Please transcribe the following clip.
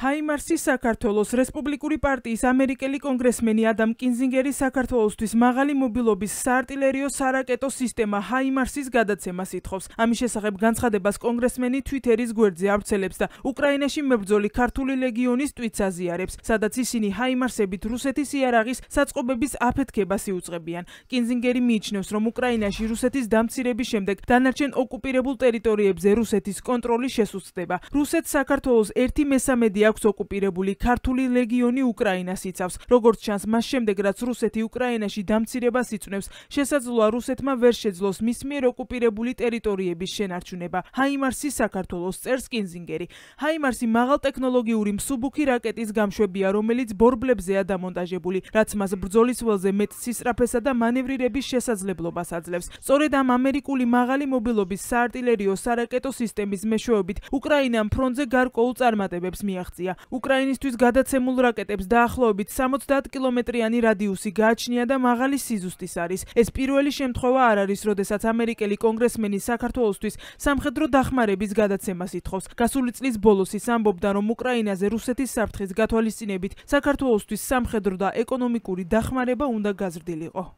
ჰაიმარსი საქართველოს რესპუბლიკური პარტიის ამერიკელი კონგრესმენი ადამ კინზინგერი საქართველოსთვის მაღალი მობილობის საარტილერიო სარაკეტო სისტემა ჰაიმარსის გადაცემას ითხოვს. ამის შესახებ განცხადებას კონგრესმენი ტვიტერის გვერდზე აფცელებს და უკრაინაში მებრძოლი ქართული ლეგიონის ტვიტს აზიარებს, სადაც ისინი ჰაიმარსებით რუსეთის იარაღის საწყობების აფეთქებას იუწყებიან. კინზინგერი მიიჩნევს, რომ უკრაინაში რუსეთის დამცირების შემდეგ დანარჩენ ოკუპირებულ ტერიტორიებზე რუსეთის კონტროლი შესუსტდება. რუსეთს საქართველოს ერთი მესამედი აქვს ოკუპირებული ქართული ლეგიონი უკრაინას იცავს. როგორც ჩანს, მას შემდეგ რაც რუსეთი უკრაინაში დამცირებას იწვევს, შესაძლოა რუსეთმა ვერ შეძლოს მის მიერ ოკუპირებული ტერიტორიების შენარჩუნება. ჰაიმარსი საქართველოს წერს კინზინგერი. ჰაიმარსი მაღალტექნოლოგიური მსუბუქი რაკეტის გამშვებია, რომელიც ბორბლებზეა დამონტაჟებული, რაც მას ბრძოლის ველზე მეტ სისწრაფესა და მანევრირების შესაძლებლობას აძლევს. სწორედ ამ ამერიკული მაღალი მობილობის საარტილერიო სარაკეტო სისტემის მეშვეობით უკრაინამ ფრონტზე გარკვეულ წარმატებებს მიაღწია. აღწია. უკრაინისთვის გადაცემულ რაკეტებს დაახლოებით 70 კილომეტრიანი რადიუსი გააჩნია და მაღალი სიზუსტის არის. ეს პირველი შემთხვევა არ არის, როდესაც ამერიკელი კონგრესმენი საქართველოსთვის სამხედრო დახმარების გადაცემას ითხოვს. გასული წლის ბოლოს ის ამბობდა, რომ უკრაინაზე რუსეთის საფრთხის გათვალისწინებით საქართველოსთვის სამხედრო და ეკონომიკური დახმარება უნდა გაზრდილიყო.